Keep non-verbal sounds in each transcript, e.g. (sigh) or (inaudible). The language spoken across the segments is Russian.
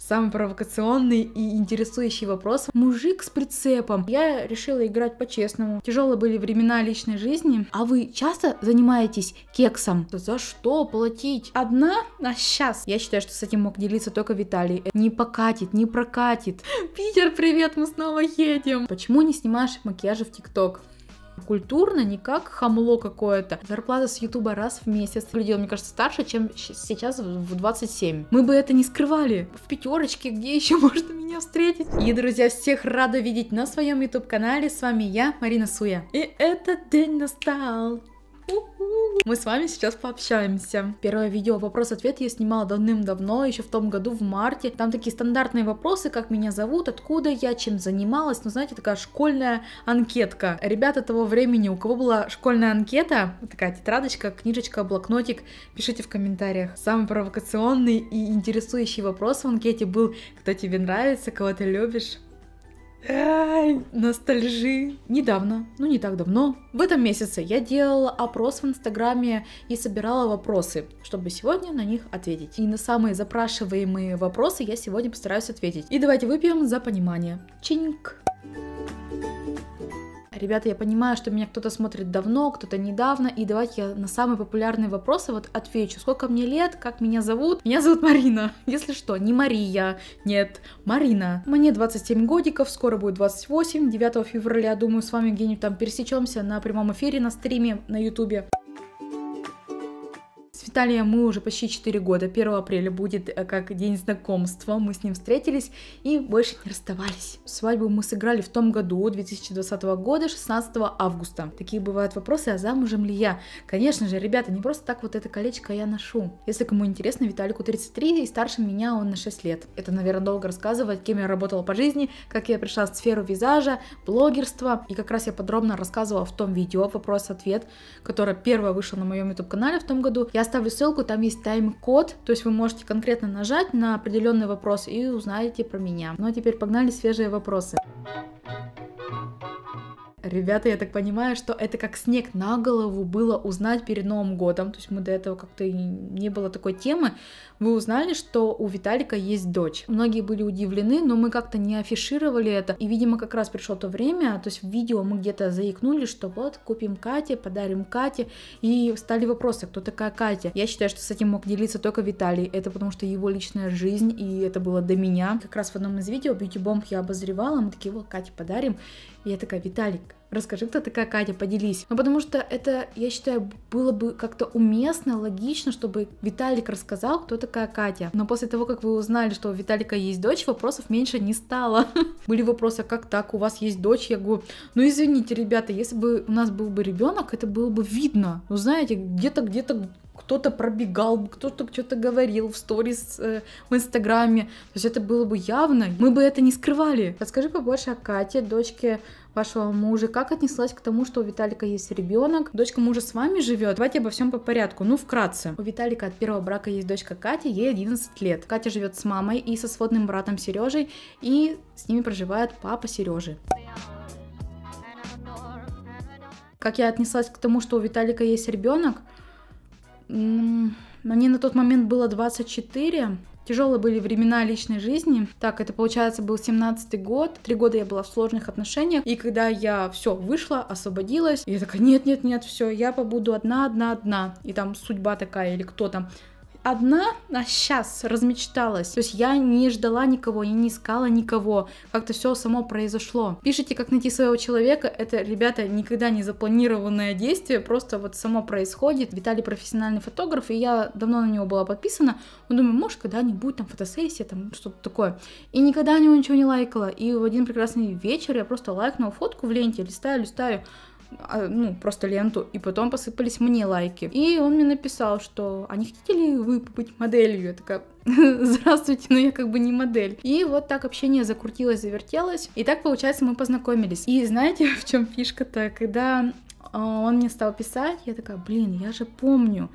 Самый провокационный и интересующий вопрос. Мужик с прицепом. Я решила играть по-честному. Тяжелые были времена личной жизни. А вы часто занимаетесь кексом? За что платить? Одна? А сейчас. Я считаю, что с этим мог делиться только Виталий. Не покатит, не прокатит. (laughs) Питер, привет, мы снова едем. Почему не снимаешь макияжа в ТикТок? культурно, не как хамло какое-то. Зарплата с Ютуба раз в месяц. Людей, мне кажется, старше, чем сейчас в 27. Мы бы это не скрывали. В пятерочке, где еще (laughs) можно меня встретить? И, друзья, всех рада видеть на своем YouTube канале. С вами я, Марина Суя. И этот день настал. (laughs) Мы с вами сейчас пообщаемся. Первое видео вопрос-ответ я снимала давным-давно, еще в том году, в марте. Там такие стандартные вопросы, как меня зовут, откуда я, чем занималась. Ну, знаете, такая школьная анкетка. Ребята того времени, у кого была школьная анкета, такая тетрадочка, книжечка, блокнотик, пишите в комментариях. Самый провокационный и интересующий вопрос в анкете был, кто тебе нравится, кого ты любишь. Ностальжи. Недавно, ну не так давно, в этом месяце я делала опрос в Инстаграме и собирала вопросы, чтобы сегодня на них ответить. И на самые запрашиваемые вопросы я сегодня постараюсь ответить. И давайте выпьем за понимание. Чиньк! ребята, я понимаю, что меня кто-то смотрит давно, кто-то недавно, и давайте я на самые популярные вопросы вот отвечу. Сколько мне лет, как меня зовут? Меня зовут Марина, (laughs) если что, не Мария, нет, Марина. Мне 27 годиков, скоро будет 28, 9 февраля, думаю, с вами где-нибудь там пересечемся на прямом эфире, на стриме, на ютубе. С Виталием мы уже почти 4 года. 1 апреля будет э, как день знакомства. Мы с ним встретились и больше не расставались. Свадьбу мы сыграли в том году, 2020 года, 16 августа. Такие бывают вопросы, а замужем ли я? Конечно же, ребята, не просто так вот это колечко я ношу. Если кому интересно, Виталику 33 и старше меня он на 6 лет. Это, наверное, долго рассказывать, кем я работала по жизни, как я пришла в сферу визажа, блогерства. И как раз я подробно рассказывала в том видео вопрос-ответ, которое первое вышло на моем YouTube-канале в том году. Я оставлю ссылку, там есть тайм-код, то есть вы можете конкретно нажать на определенный вопрос и узнаете про меня. Ну а теперь погнали свежие вопросы. Ребята, я так понимаю, что это как снег на голову было узнать перед Новым годом. То есть мы до этого как-то не было такой темы вы узнали, что у Виталика есть дочь. Многие были удивлены, но мы как-то не афишировали это. И, видимо, как раз пришло то время, то есть в видео мы где-то заикнули, что вот, купим Кате, подарим Кате. И стали вопросы, кто такая Катя. Я считаю, что с этим мог делиться только Виталий. Это потому, что его личная жизнь, и это было до меня. Как раз в одном из видео Beauty Bomb я обозревала, мы такие, вот, Кате подарим. И я такая, Виталик, Расскажи, кто такая Катя, поделись. Ну, потому что это, я считаю, было бы как-то уместно, логично, чтобы Виталик рассказал, кто такая Катя. Но после того, как вы узнали, что у Виталика есть дочь, вопросов меньше не стало. (laughs) Были вопросы, «А как так, у вас есть дочь? Я говорю, ну извините, ребята, если бы у нас был бы ребенок, это было бы видно. Ну знаете, где-то, где-то кто-то пробегал, кто-то что-то говорил в сторис э, в Инстаграме. То есть это было бы явно. Мы бы это не скрывали. Расскажи побольше о Кате, дочке вашего мужа, как отнеслась к тому, что у Виталика есть ребенок, дочка мужа с вами живет. Давайте обо всем по порядку, ну вкратце. У Виталика от первого брака есть дочка Катя, ей 11 лет. Катя живет с мамой и со сводным братом Сережей, и с ними проживает папа Сережи как я отнеслась к тому, что у Виталика есть ребенок. Мне на тот момент было 24. Тяжелые были времена личной жизни. Так, это, получается, был 17-й год. Три года я была в сложных отношениях. И когда я все вышла, освободилась, я такая, нет-нет-нет, все, я побуду одна-одна-одна. И там судьба такая, или кто там одна, а сейчас размечталась. То есть я не ждала никого, я не искала никого. Как-то все само произошло. Пишите, как найти своего человека. Это, ребята, никогда не запланированное действие, просто вот само происходит. Виталий профессиональный фотограф, и я давно на него была подписана. Он думаю, может, когда-нибудь там фотосессия, там что-то такое. И никогда у него ничего не лайкала. И в один прекрасный вечер я просто лайкнула фотку в ленте, листаю, листаю. А, ну, просто ленту, и потом посыпались мне лайки. И он мне написал, что, а не хотите ли вы быть моделью? Я такая, (laughs) здравствуйте, но я как бы не модель. И вот так общение закрутилось, завертелось, и так, получается, мы познакомились. И знаете, (laughs) в чем фишка-то? Когда а, он мне стал писать, я такая, блин, я же помню,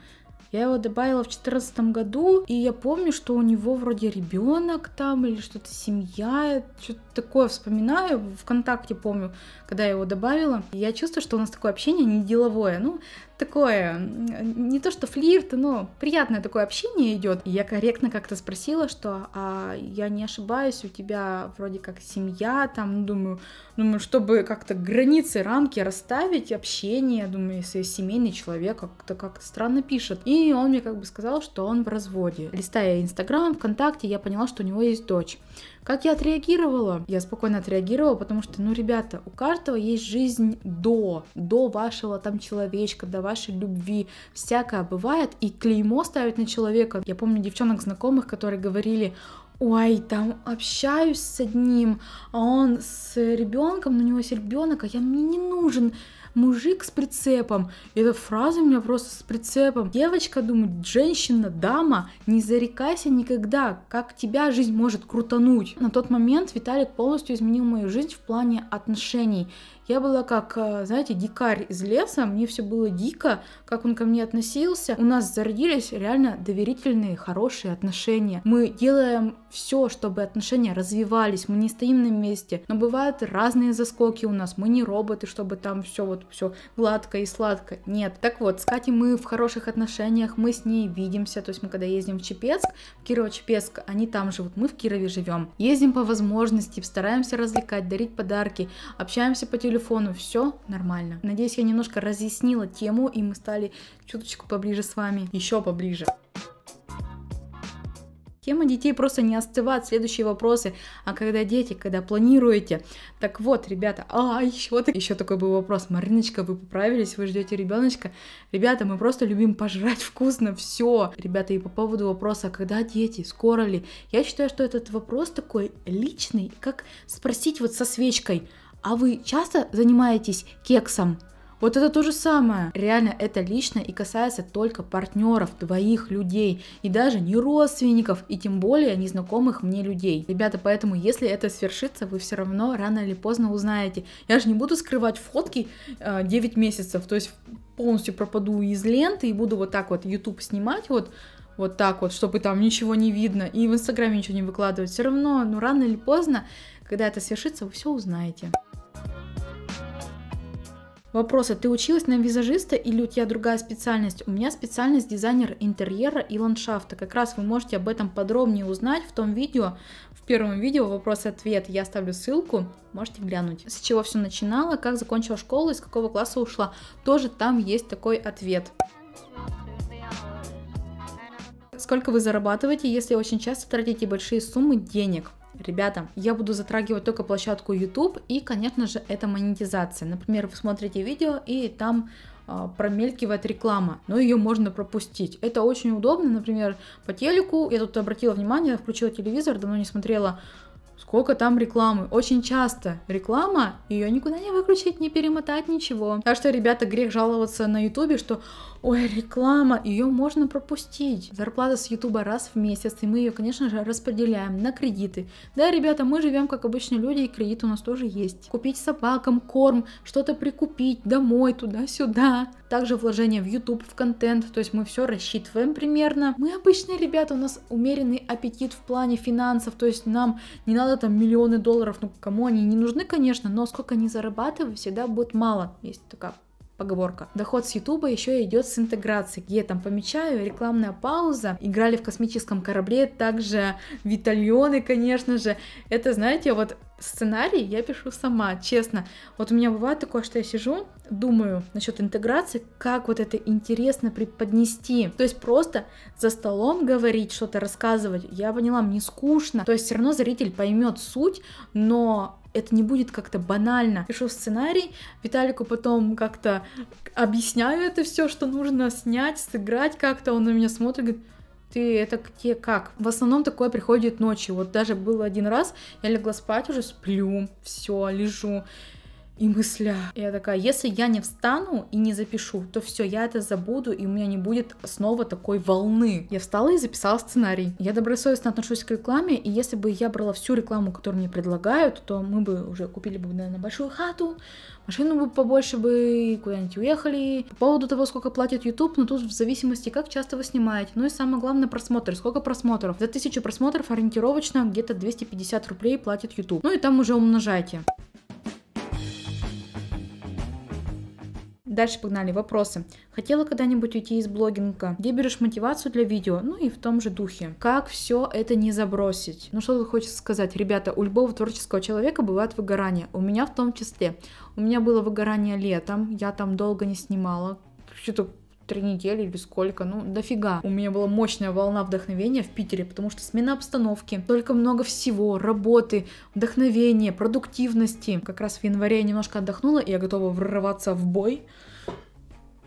я его добавила в 2014 году, и я помню, что у него вроде ребенок там или что-то семья, что-то такое вспоминаю, ВКонтакте помню, когда я его добавила. Я чувствую, что у нас такое общение не деловое. Ну, такое, не то что флирт, но приятное такое общение идет. И я корректно как-то спросила, что а, я не ошибаюсь, у тебя вроде как семья, там, ну, думаю, думаю, чтобы как-то границы, рамки расставить, общение, думаю, если семейный человек как-то как странно пишет. И он мне как бы сказал, что он в разводе. Листая Инстаграм, ВКонтакте, я поняла, что у него есть дочь. Как я отреагировала? Я спокойно отреагировала, потому что, ну, ребята, у каждого есть жизнь до, до вашего там человечка, до вашей любви. Всякое бывает, и клеймо ставят на человека. Я помню девчонок знакомых, которые говорили, ой, там общаюсь с одним, а он с ребенком, у него есть ребенок, а я мне не нужен, мужик с прицепом. Эта фраза у меня просто с прицепом. Девочка, думает женщина, дама, не зарекайся никогда, как тебя жизнь может крутануть. На тот момент Виталик полностью изменил мою жизнь в плане отношений. Я была как, э, знаете, дикарь из леса, мне все было дико, как он ко мне относился. У нас зародились реально доверительные, хорошие отношения. Мы делаем все, чтобы отношения развивались, мы не стоим на месте. Но бывают разные заскоки у нас, мы не роботы, чтобы там все вот вот все гладко и сладко. Нет. Так вот, с Катей мы в хороших отношениях, мы с ней видимся, то есть мы когда ездим в Чепецк, в Кирово-Чепецк, они там живут, мы в Кирове живем. Ездим по возможности, стараемся развлекать, дарить подарки, общаемся по телефону, все нормально. Надеюсь, я немножко разъяснила тему, и мы стали чуточку поближе с вами, еще поближе. Тема детей просто не остывает. Следующие вопросы. А когда дети, когда планируете? Так вот, ребята, а еще, еще такой был вопрос. Мариночка, вы поправились, вы ждете ребеночка? Ребята, мы просто любим пожрать вкусно все. Ребята, и по поводу вопроса, а когда дети, скоро ли? Я считаю, что этот вопрос такой личный, как спросить вот со свечкой. А вы часто занимаетесь кексом? Вот это то же самое. Реально, это лично и касается только партнеров, твоих людей, и даже не родственников, и тем более незнакомых мне людей. Ребята, поэтому, если это свершится, вы все равно рано или поздно узнаете. Я же не буду скрывать фотки э, 9 месяцев, то есть полностью пропаду из ленты и буду вот так вот YouTube снимать, вот вот так вот, чтобы там ничего не видно, и в Инстаграме ничего не выкладывать. Все равно, ну рано или поздно, когда это свершится, вы все узнаете. Вопросы. Ты училась на визажиста или у тебя другая специальность? У меня специальность дизайнер интерьера и ландшафта. Как раз вы можете об этом подробнее узнать в том видео, в первом видео вопрос-ответ. Я оставлю ссылку, можете глянуть. С чего все начинала, как закончила школу, из какого класса ушла. Тоже там есть такой ответ сколько вы зарабатываете, если очень часто тратите большие суммы денег. Ребята, я буду затрагивать только площадку YouTube и, конечно же, это монетизация. Например, вы смотрите видео и там а, промелькивает реклама, но ее можно пропустить. Это очень удобно, например, по телеку, я тут обратила внимание, включила телевизор, давно не смотрела, сколько там рекламы. Очень часто реклама, ее никуда не выключить, не перемотать, ничего. Так что, ребята, грех жаловаться на YouTube, что Ой, реклама, ее можно пропустить. Зарплата с Ютуба раз в месяц, и мы ее, конечно же, распределяем на кредиты. Да, ребята, мы живем как обычные люди, и кредит у нас тоже есть. Купить собакам корм, что-то прикупить домой, туда-сюда. Также вложения в YouTube, в контент, то есть мы все рассчитываем примерно. Мы обычные ребята, у нас умеренный аппетит в плане финансов, то есть нам не надо там миллионы долларов, ну кому они не нужны, конечно, но сколько они зарабатывают, всегда будет мало. Есть такая поговорка. Доход с Ютуба еще идет с интеграцией, где я там помечаю рекламная пауза, играли в космическом корабле, также Витальоны, конечно же. Это, знаете, вот сценарий я пишу сама, честно. Вот у меня бывает такое, что я сижу, думаю насчет интеграции, как вот это интересно преподнести. То есть просто за столом говорить, что-то рассказывать, я поняла, мне скучно. То есть все равно зритель поймет суть, но это не будет как-то банально. Пишу сценарий, Виталику потом как-то объясняю это все, что нужно снять, сыграть как-то. Он на меня смотрит, говорит, ты это где как? В основном такое приходит ночью. Вот даже был один раз, я легла спать уже, сплю, все, лежу и мысля. И я такая, если я не встану и не запишу, то все, я это забуду, и у меня не будет снова такой волны. Я встала и записала сценарий. Я добросовестно отношусь к рекламе, и если бы я брала всю рекламу, которую мне предлагают, то мы бы уже купили бы, наверное, большую хату, машину бы побольше бы, куда-нибудь уехали. По поводу того, сколько платит YouTube, но ну, тут в зависимости, как часто вы снимаете. Ну и самое главное, просмотры. Сколько просмотров? За тысячу просмотров ориентировочно где-то 250 рублей платит YouTube. Ну и там уже умножайте. Дальше погнали вопросы. Хотела когда-нибудь уйти из блогинга? Где берешь мотивацию для видео? Ну и в том же духе. Как все это не забросить? Ну что тут хочется сказать? Ребята, у любого творческого человека бывает выгорание. У меня в том числе. У меня было выгорание летом. Я там долго не снимала. Что-то три недели или сколько, ну дофига. У меня была мощная волна вдохновения в Питере, потому что смена обстановки, только много всего, работы, вдохновения, продуктивности. Как раз в январе я немножко отдохнула, и я готова врываться в бой.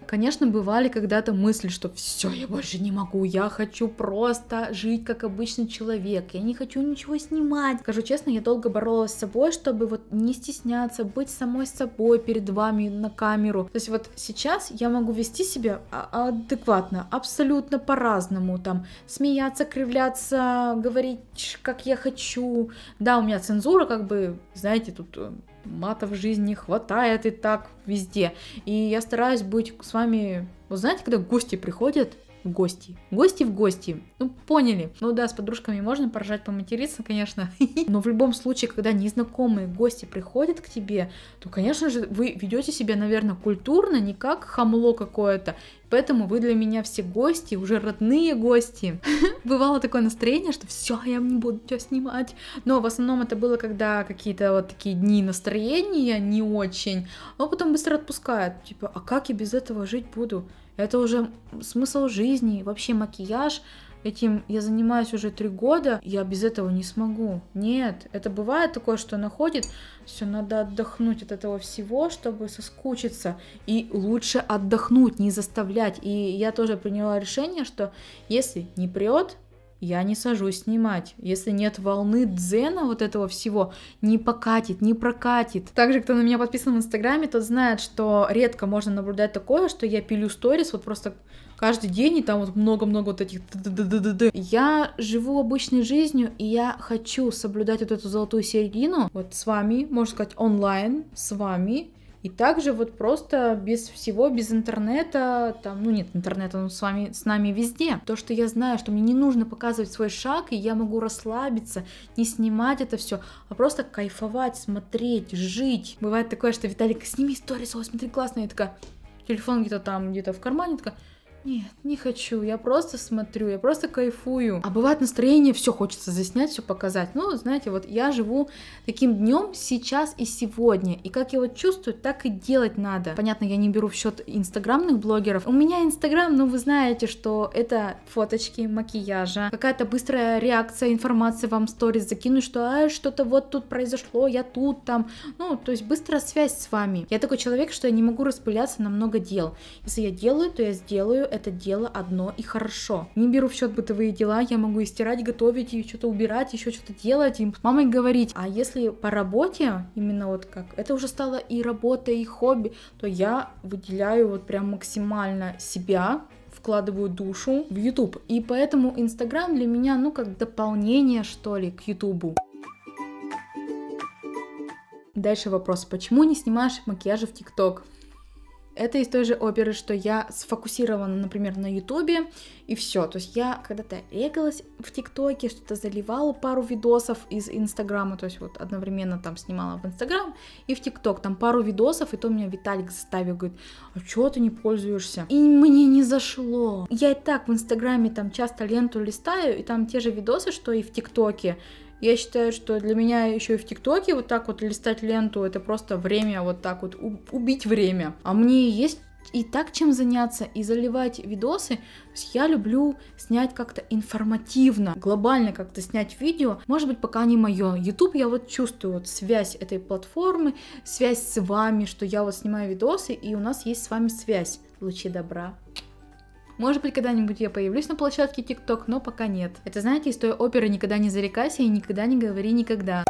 Конечно, бывали когда-то мысли, что все, я больше не могу, я хочу просто жить как обычный человек, я не хочу ничего снимать. Скажу честно, я долго боролась с собой, чтобы вот не стесняться, быть самой собой перед вами на камеру. То есть вот сейчас я могу вести себя а, адекватно, абсолютно по-разному, там, смеяться, кривляться, говорить, как я хочу. Да, у меня цензура, как бы, знаете, тут э, мата в жизни хватает и так везде. И я стараюсь быть с вами... Вы знаете, когда гости приходят, в гости. Гости в гости. Ну, поняли. Ну да, с подружками можно поржать, поматериться, конечно. (laughs) Но в любом случае, когда незнакомые гости приходят к тебе, то, конечно же, вы ведете себя, наверное, культурно, не как хамло какое-то. Поэтому вы для меня все гости, уже родные гости. (laughs) Бывало такое настроение, что все, я не буду тебя снимать. Но в основном это было, когда какие-то вот такие дни настроения не очень. Но а потом быстро отпускают. Типа, а как я без этого жить буду? Это уже смысл жизни. Вообще макияж, этим я занимаюсь уже три года, я без этого не смогу. Нет, это бывает такое, что находит, все, надо отдохнуть от этого всего, чтобы соскучиться. И лучше отдохнуть, не заставлять. И я тоже приняла решение, что если не прет, я не сажусь снимать. Если нет волны дзена вот этого всего, не покатит, не прокатит. Также, кто на меня подписан в Инстаграме, тот знает, что редко можно наблюдать такое, что я пилю сторис вот просто каждый день, и там вот много-много вот этих Я живу обычной жизнью, и я хочу соблюдать вот эту золотую середину вот с вами, можно сказать, онлайн, с вами, и также вот просто без всего, без интернета, там, ну нет, интернет он с вами, с нами везде. То, что я знаю, что мне не нужно показывать свой шаг, и я могу расслабиться, не снимать это все, а просто кайфовать, смотреть, жить. Бывает такое, что Виталик, сними сторис, смотри, классно, я такая, телефон где-то там, где-то в кармане, такая, нет, не хочу. Я просто смотрю, я просто кайфую. А бывает настроение, все хочется заснять, все показать. Ну, знаете, вот я живу таким днем сейчас и сегодня. И как я вот чувствую, так и делать надо. Понятно, я не беру в счет инстаграмных блогеров. У меня инстаграм, ну вы знаете, что это фоточки, макияжа, какая-то быстрая реакция, информации вам в сторис закинуть, что а, что-то вот тут произошло, я тут, там. Ну, то есть быстрая связь с вами. Я такой человек, что я не могу распыляться на много дел. Если я делаю, то я сделаю это дело одно и хорошо. Не беру в счет бытовые дела, я могу и стирать, готовить, и что-то убирать, еще что-то делать, и с мамой говорить. А если по работе, именно вот как, это уже стало и работа, и хобби, то я выделяю вот прям максимально себя, вкладываю душу в YouTube. И поэтому Instagram для меня, ну, как дополнение, что ли, к YouTube. Дальше вопрос, почему не снимаешь макияжа в ТикТок? это из той же оперы, что я сфокусирована, например, на Ютубе, и все. То есть я когда-то регалась в ТикТоке, что-то заливала пару видосов из Инстаграма, то есть вот одновременно там снимала в Инстаграм и в ТикТок, там пару видосов, и то меня Виталик заставил, говорит, а чего ты не пользуешься? И мне не зашло. Я и так в Инстаграме там часто ленту листаю, и там те же видосы, что и в ТикТоке, я считаю, что для меня еще и в ТикТоке вот так вот листать ленту, это просто время вот так вот, убить время. А мне есть и так чем заняться, и заливать видосы. То есть я люблю снять как-то информативно, глобально как-то снять видео. Может быть, пока не мое. YouTube я вот чувствую вот связь этой платформы, связь с вами, что я вот снимаю видосы, и у нас есть с вами связь. Лучи добра. Может быть, когда-нибудь я появлюсь на площадке TikTok, но пока нет. Это знаете, из той оперы «Никогда не зарекайся и никогда не говори никогда».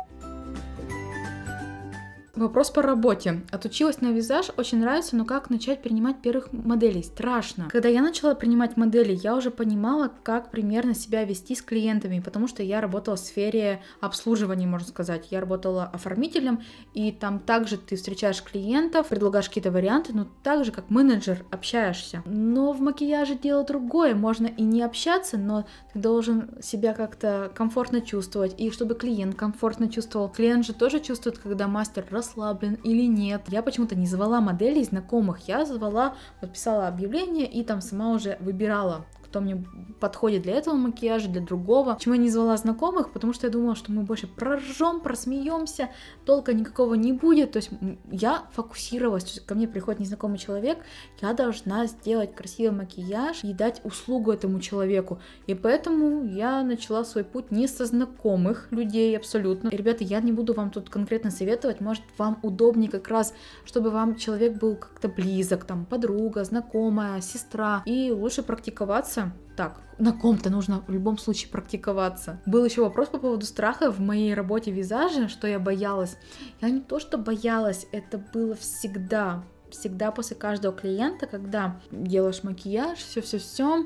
Вопрос по работе. Отучилась на визаж, очень нравится, но как начать принимать первых моделей? Страшно. Когда я начала принимать модели, я уже понимала, как примерно себя вести с клиентами, потому что я работала в сфере обслуживания, можно сказать. Я работала оформителем, и там также ты встречаешь клиентов, предлагаешь какие-то варианты, но так же, как менеджер, общаешься. Но в макияже дело другое, можно и не общаться, но ты должен себя как-то комфортно чувствовать, и чтобы клиент комфортно чувствовал. Клиент же тоже чувствует, когда мастер рос расслаблен или нет. Я почему-то не звала моделей знакомых, я звала, подписала объявление и там сама уже выбирала, кто мне подходит для этого макияжа, для другого. Почему я не звала знакомых? Потому что я думала, что мы больше проржем, просмеемся, толка никакого не будет. То есть я фокусировалась, есть, ко мне приходит незнакомый человек, я должна сделать красивый макияж и дать услугу этому человеку. И поэтому я начала свой путь не со знакомых людей абсолютно. И, ребята, я не буду вам тут конкретно советовать, может вам удобнее как раз, чтобы вам человек был как-то близок, там подруга, знакомая, сестра. И лучше практиковаться практиковаться. Так, на ком-то нужно в любом случае практиковаться. Был еще вопрос по поводу страха в моей работе визажа, что я боялась. Я не то, что боялась, это было всегда. Всегда после каждого клиента, когда делаешь макияж, все-все-все,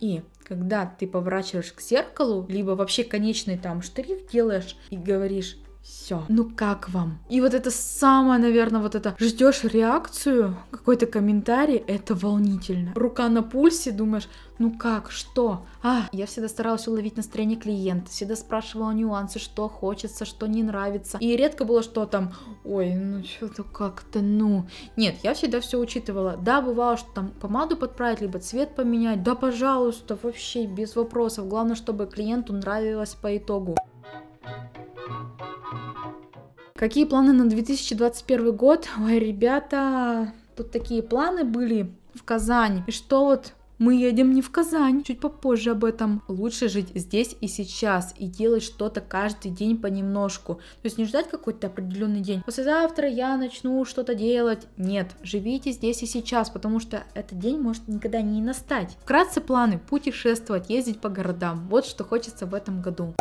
и когда ты поворачиваешь к зеркалу, либо вообще конечный там штрих делаешь и говоришь, все. Ну как вам? И вот это самое, наверное, вот это ждешь реакцию, какой-то комментарий, это волнительно. Рука на пульсе, думаешь, ну как, что? А, я всегда старалась уловить настроение клиента, всегда спрашивала нюансы, что хочется, что не нравится. И редко было, что там, ой, ну что-то как-то, ну. Нет, я всегда все учитывала. Да, бывало, что там помаду подправить, либо цвет поменять. Да, пожалуйста, вообще без вопросов. Главное, чтобы клиенту нравилось по итогу. Какие планы на 2021 год? Ой, ребята, тут такие планы были в Казань. И что вот мы едем не в Казань, чуть попозже об этом. Лучше жить здесь и сейчас и делать что-то каждый день понемножку. То есть не ждать какой-то определенный день. Послезавтра я начну что-то делать. Нет, живите здесь и сейчас, потому что этот день может никогда не настать. Вкратце планы путешествовать, ездить по городам. Вот что хочется в этом году.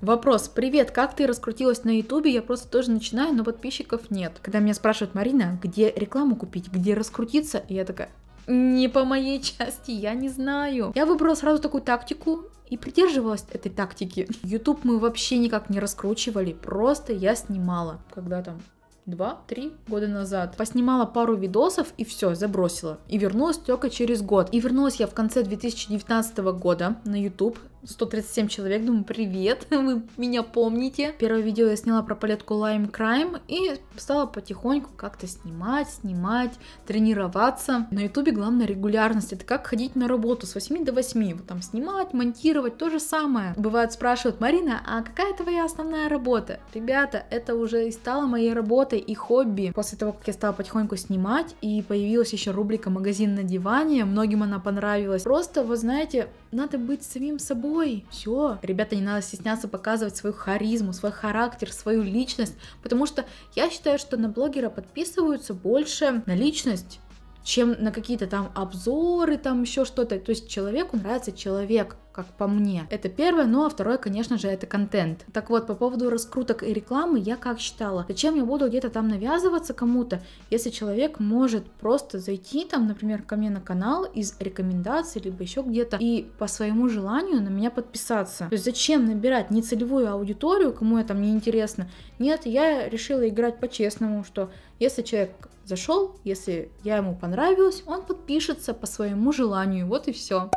Вопрос. Привет, как ты раскрутилась на ютубе? Я просто тоже начинаю, но подписчиков нет. Когда меня спрашивают, Марина, где рекламу купить, где раскрутиться, я такая, не по моей (laughs) части, я не знаю. Я выбрала сразу такую тактику и придерживалась этой тактики. YouTube мы вообще никак не раскручивали, просто я снимала, когда там два-три года назад. Поснимала пару видосов и все, забросила. И вернулась только через год. И вернулась я в конце 2019 года на YouTube 137 человек, думаю, привет, (laughs) вы меня помните. Первое видео я сняла про палетку Lime Crime и стала потихоньку как-то снимать, снимать, тренироваться. На ютубе главное регулярность, это как ходить на работу с 8 до 8, вот там снимать, монтировать, то же самое. Бывает спрашивают, Марина, а какая твоя основная работа? Ребята, это уже и стало моей работой и хобби. После того, как я стала потихоньку снимать и появилась еще рубрика «Магазин на диване», многим она понравилась. Просто, вы знаете, надо быть самим собой собой. Все. Ребята, не надо стесняться показывать свою харизму, свой характер, свою личность, потому что я считаю, что на блогера подписываются больше на личность, чем на какие-то там обзоры, там еще что-то. То есть человеку нравится человек, как по мне. Это первое, ну а второе, конечно же, это контент. Так вот, по поводу раскруток и рекламы, я как считала, зачем я буду где-то там навязываться кому-то, если человек может просто зайти там, например, ко мне на канал из рекомендаций, либо еще где-то, и по своему желанию на меня подписаться. То есть зачем набирать нецелевую аудиторию, кому я там не интересно? Нет, я решила играть по-честному, что если человек зашел, если я ему понравилась, он подпишется по своему желанию. Вот и все.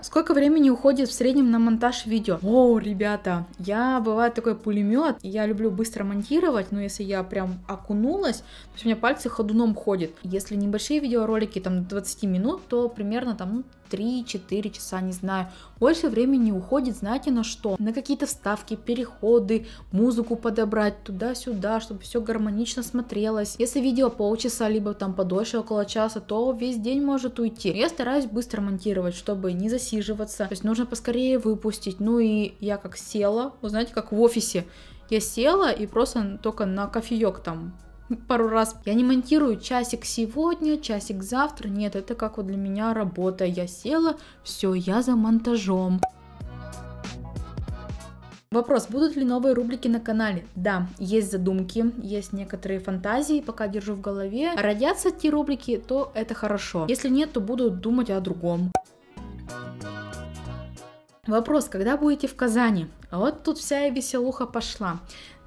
Сколько времени уходит в среднем на монтаж видео? О, ребята, я бываю такой пулемет, я люблю быстро монтировать, но если я прям окунулась, то есть у меня пальцы ходуном ходят. Если небольшие видеоролики, там, 20 минут, то примерно там, ну, 3-4 часа, не знаю. Больше времени уходит, знаете, на что? На какие-то вставки, переходы, музыку подобрать туда-сюда, чтобы все гармонично смотрелось. Если видео полчаса, либо там подольше, около часа, то весь день может уйти. Я стараюсь быстро монтировать, чтобы не засиживаться. То есть нужно поскорее выпустить. Ну и я как села, вы знаете, как в офисе. Я села и просто только на кофеек там пару раз. Я не монтирую часик сегодня, часик завтра. Нет, это как вот для меня работа. Я села, все, я за монтажом. Вопрос, будут ли новые рубрики на канале? Да, есть задумки, есть некоторые фантазии, пока держу в голове. Родятся те рубрики, то это хорошо. Если нет, то буду думать о другом. Вопрос, когда будете в Казани? Вот тут вся веселуха пошла.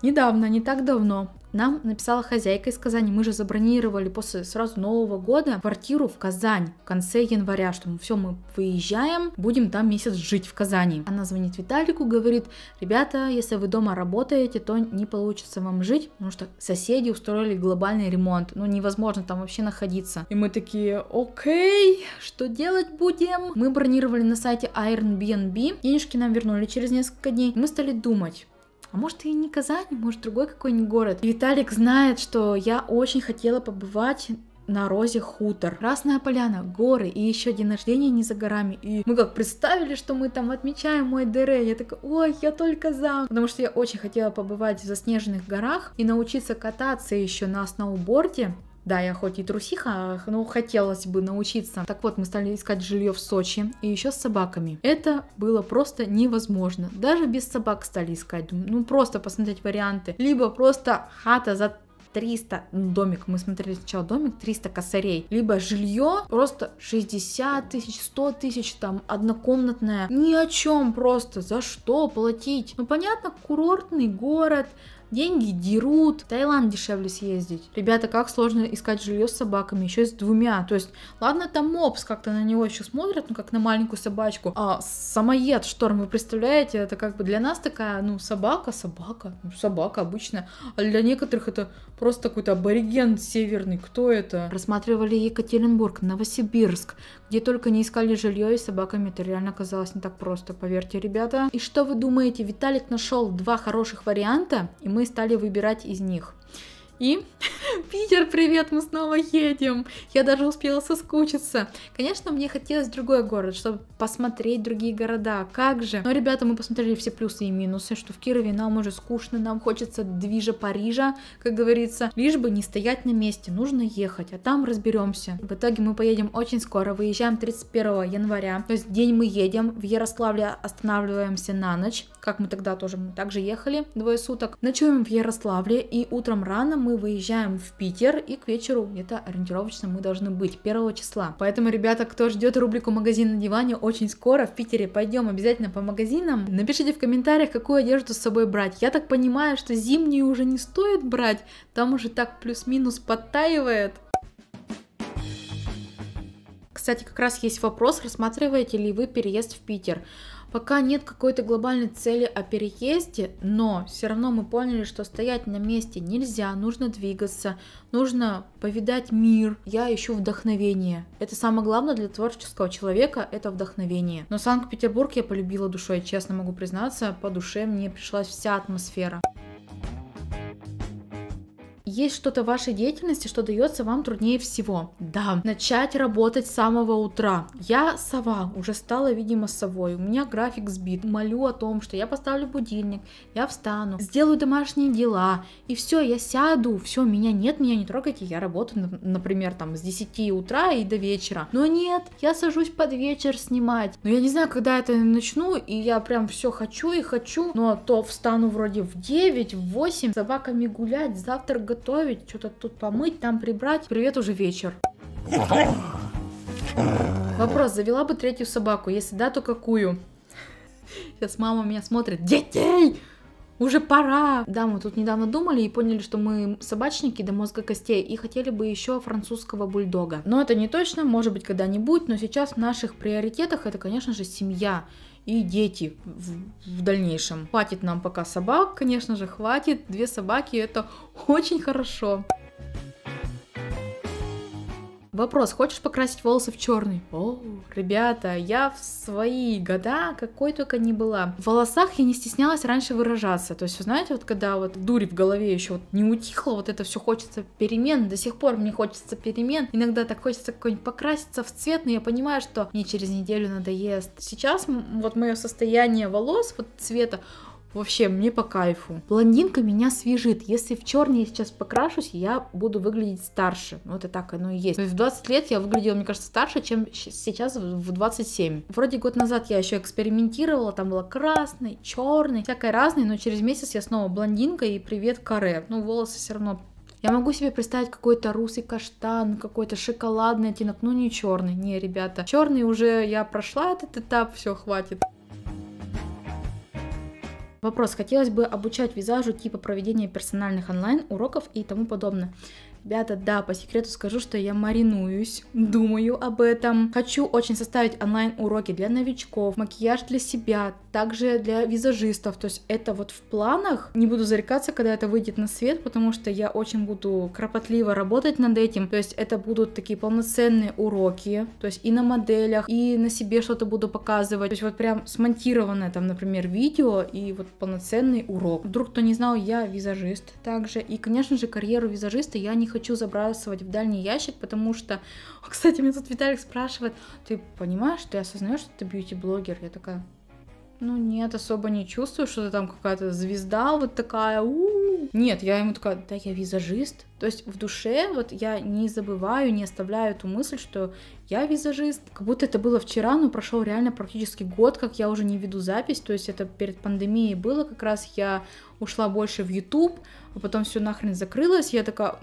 Недавно, не так давно, нам написала хозяйка из Казани. Мы же забронировали после сразу Нового года квартиру в Казань в конце января, что мы все, мы выезжаем, будем там месяц жить в Казани. Она звонит Виталику, говорит, ребята, если вы дома работаете, то не получится вам жить, потому что соседи устроили глобальный ремонт, ну невозможно там вообще находиться. И мы такие, окей, что делать будем? Мы бронировали на сайте Airbnb, денежки нам вернули через несколько дней. Мы стали думать, а может и не Казань, может другой какой-нибудь город. И Виталик знает, что я очень хотела побывать на Розе хутор. Красная поляна, горы и еще день рождения не за горами. И мы как представили, что мы там отмечаем мой ДР. Я такая, ой, я только за. Потому что я очень хотела побывать в заснеженных горах и научиться кататься еще на сноуборде. Да, я хоть и трусиха, но хотелось бы научиться. Так вот, мы стали искать жилье в Сочи и еще с собаками. Это было просто невозможно. Даже без собак стали искать. Ну, просто посмотреть варианты. Либо просто хата за 300 ну, домик, мы смотрели сначала домик, 300 косарей, либо жилье просто 60 тысяч, 100 тысяч, там, однокомнатная, ни о чем просто, за что платить? Ну, понятно, курортный город, Деньги дерут, в Таиланд дешевле съездить. Ребята, как сложно искать жилье с собаками, еще с двумя. То есть, ладно, там мопс как-то на него еще смотрят, ну как на маленькую собачку. А самоед шторм, вы представляете, это как бы для нас такая, ну, собака, собака, ну, собака обычная. А для некоторых это просто какой-то абориген северный, кто это? Рассматривали Екатеринбург, Новосибирск, где только не искали жилье, и с собаками это реально казалось не так просто, поверьте, ребята. И что вы думаете, Виталик нашел два хороших варианта, и мы мы стали выбирать из них. И (laughs) Питер, привет, мы снова едем. Я даже успела соскучиться. Конечно, мне хотелось другой город, чтобы посмотреть другие города. Как же? Но, ребята, мы посмотрели все плюсы и минусы, что в Кирове нам уже скучно, нам хочется движа Парижа, как говорится. Лишь бы не стоять на месте, нужно ехать, а там разберемся. В итоге мы поедем очень скоро, выезжаем 31 января. То есть день мы едем, в Ярославле останавливаемся на ночь, как мы тогда тоже, мы также ехали двое суток. Ночуем в Ярославле и утром рано мы мы выезжаем в Питер, и к вечеру где-то ориентировочно мы должны быть 1 числа. Поэтому, ребята, кто ждет рубрику «Магазин на диване» очень скоро в Питере пойдем обязательно по магазинам. Напишите в комментариях, какую одежду с собой брать. Я так понимаю, что зимнюю уже не стоит брать, там уже так плюс-минус подтаивает. Кстати, как раз есть вопрос, рассматриваете ли вы переезд в Питер? пока нет какой-то глобальной цели о переезде, но все равно мы поняли, что стоять на месте нельзя, нужно двигаться, нужно повидать мир. Я ищу вдохновение. Это самое главное для творческого человека, это вдохновение. Но Санкт-Петербург я полюбила душой, честно могу признаться, по душе мне пришлась вся атмосфера. Есть что-то в вашей деятельности, что дается вам труднее всего? Да, начать работать с самого утра. Я сова, уже стала, видимо, совой. У меня график сбит. Молю о том, что я поставлю будильник, я встану, сделаю домашние дела, и все, я сяду, все, меня нет, меня не трогайте, я работаю, например, там с 10 утра и до вечера. Но нет, я сажусь под вечер снимать. Но я не знаю, когда это начну, и я прям все хочу и хочу, но то встану вроде в 9, в 8, с собаками гулять, завтрак готовить, приготовить, что-то тут помыть, там прибрать. Привет, уже вечер. Вопрос, завела бы третью собаку? Если да, то какую? Сейчас мама меня смотрит. Детей! Уже пора! Да, мы тут недавно думали и поняли, что мы собачники до мозга костей и хотели бы еще французского бульдога. Но это не точно, может быть когда-нибудь, но сейчас в наших приоритетах это, конечно же, семья и дети в, в дальнейшем. Хватит нам пока собак, конечно же, хватит. Две собаки это очень хорошо. Вопрос, хочешь покрасить волосы в черный? О, ребята, я в свои года какой только не была. В волосах я не стеснялась раньше выражаться. То есть, вы знаете, вот когда вот дури в голове еще вот не утихло, вот это все хочется перемен, до сих пор мне хочется перемен. Иногда так хочется какой-нибудь покраситься в цвет, но я понимаю, что мне через неделю надоест. Сейчас вот мое состояние волос, вот цвета, Вообще, мне по кайфу. Блондинка меня свежит. Если в черный я сейчас покрашусь, я буду выглядеть старше. Ну, вот и так оно и есть. То есть в 20 лет я выглядела, мне кажется, старше, чем сейчас в 27. Вроде год назад я еще экспериментировала, там было красный, черный, всякое разное, но через месяц я снова блондинка и привет каре. Ну, волосы все равно я могу себе представить какой-то русый каштан, какой-то шоколадный оттенок, ну не черный. Не, ребята, черный уже я прошла этот этап, все, хватит. Вопрос, хотелось бы обучать визажу типа проведения персональных онлайн-уроков и тому подобное. Ребята, да, по секрету скажу, что я маринуюсь, думаю об этом. Хочу очень составить онлайн-уроки для новичков, макияж для себя, также для визажистов. То есть это вот в планах. Не буду зарекаться, когда это выйдет на свет, потому что я очень буду кропотливо работать над этим. То есть это будут такие полноценные уроки. То есть и на моделях, и на себе что-то буду показывать. То есть вот прям смонтированное там, например, видео и вот полноценный урок. Вдруг кто не знал, я визажист также. И, конечно же, карьеру визажиста я не хочу хочу забрасывать в дальний ящик, потому что... (laughs) Кстати, меня тут Виталик спрашивает, ты понимаешь, ты осознаешь, что ты бьюти-блогер? Я такая, ну нет, особо не чувствую, что ты там какая-то звезда вот такая. У-у-у. Нет, я ему такая, да я визажист. То есть в душе вот я не забываю, не оставляю эту мысль, что я визажист. Как будто это было вчера, но прошел реально практически год, как я уже не веду запись. То есть это перед пандемией было, как раз я ушла больше в YouTube, а потом все нахрен закрылось. Я такая,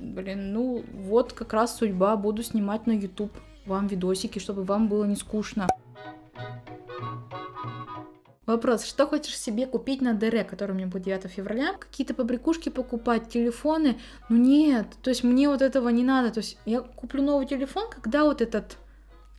блин, ну вот как раз судьба, буду снимать на YouTube вам видосики, чтобы вам было не скучно. Вопрос, что хочешь себе купить на ДР, который у меня будет 9 февраля? Какие-то побрякушки покупать, телефоны? Ну нет, то есть мне вот этого не надо. То есть я куплю новый телефон, когда вот этот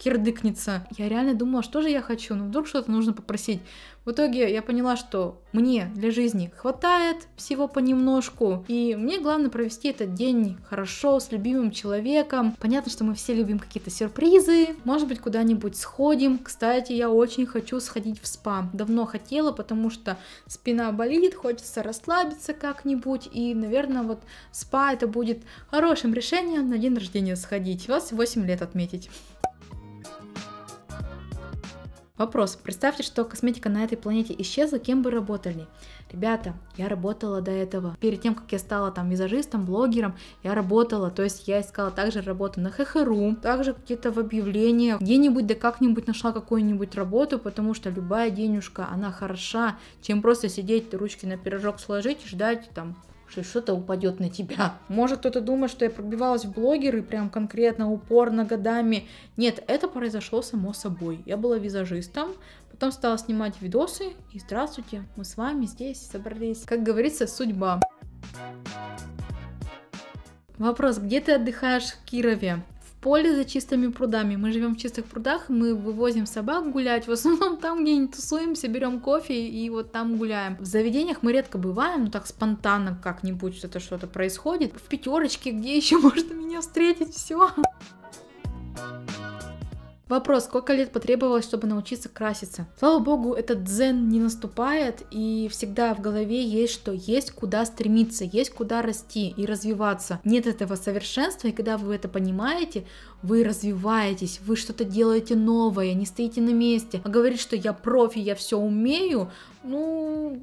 Кирдыкница. Я реально думала, что же я хочу, но вдруг что-то нужно попросить. В итоге я поняла, что мне для жизни хватает всего понемножку, и мне главное провести этот день хорошо, с любимым человеком. Понятно, что мы все любим какие-то сюрпризы, может быть, куда-нибудь сходим. Кстати, я очень хочу сходить в спа. Давно хотела, потому что спина болит, хочется расслабиться как-нибудь, и, наверное, вот спа это будет хорошим решением на день рождения сходить, вас 8 лет отметить. Вопрос. Представьте, что косметика на этой планете исчезла, кем бы работали? Ребята, я работала до этого. Перед тем, как я стала там визажистом, блогером, я работала. То есть я искала также работу на ХХРУ, также какие-то в объявлениях. Где-нибудь да как-нибудь нашла какую-нибудь работу, потому что любая денежка, она хороша, чем просто сидеть, ручки на пирожок сложить и ждать там что что-то упадет на тебя. Может кто-то думает, что я пробивалась в блогеры прям конкретно, упорно, годами. Нет, это произошло само собой. Я была визажистом, потом стала снимать видосы, и здравствуйте, мы с вами здесь собрались. Как говорится, судьба. Вопрос, где ты отдыхаешь в Кирове? поле за чистыми прудами. Мы живем в чистых прудах, мы вывозим собак гулять, в основном там где-нибудь тусуемся, берем кофе и вот там гуляем. В заведениях мы редко бываем, но так спонтанно как-нибудь что-то что-то происходит. В пятерочке, где еще (laughs) можно меня встретить, все. Вопрос, сколько лет потребовалось, чтобы научиться краситься? Слава богу, этот дзен не наступает, и всегда в голове есть, что есть куда стремиться, есть куда расти и развиваться. Нет этого совершенства, и когда вы это понимаете, вы развиваетесь, вы что-то делаете новое, не стоите на месте. А говорить, что я профи, я все умею, ну,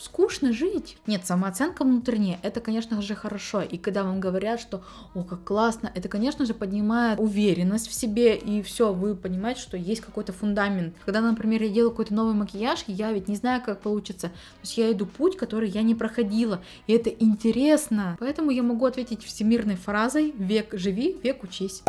скучно жить. Нет, самооценка внутренняя, это, конечно же, хорошо. И когда вам говорят, что, о, как классно, это, конечно же, поднимает уверенность в себе, и все, вы понимаете, что есть какой-то фундамент. Когда, например, я делаю какой-то новый макияж, я ведь не знаю, как получится. То есть я иду путь, который я не проходила, и это интересно. Поэтому я могу ответить всемирной фразой «Век живи, век учись».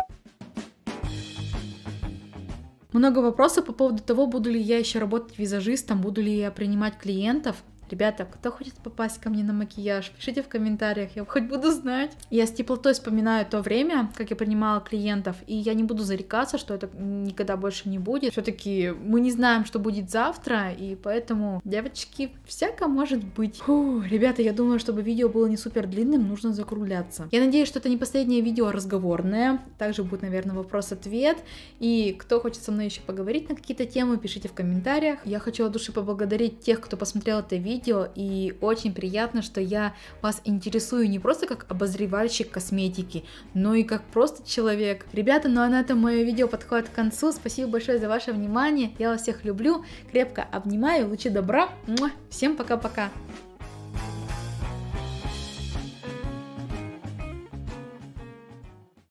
Много вопросов по поводу того, буду ли я еще работать визажистом, буду ли я принимать клиентов. Ребята, кто хочет попасть ко мне на макияж, пишите в комментариях, я хоть буду знать. Я с теплотой вспоминаю то время, как я принимала клиентов, и я не буду зарекаться, что это никогда больше не будет. Все-таки мы не знаем, что будет завтра, и поэтому, девочки, всяко может быть. Фу, ребята, я думаю, чтобы видео было не супер длинным, нужно закругляться. Я надеюсь, что это не последнее видео разговорное. Также будет, наверное, вопрос-ответ. И кто хочет со мной еще поговорить на какие-то темы, пишите в комментариях. Я хочу от души поблагодарить тех, кто посмотрел это видео видео, и очень приятно, что я вас интересую не просто как обозревальщик косметики, но и как просто человек. Ребята, ну а на этом мое видео подходит к концу. Спасибо большое за ваше внимание. Я вас всех люблю, крепко обнимаю, лучи добра. Всем пока-пока.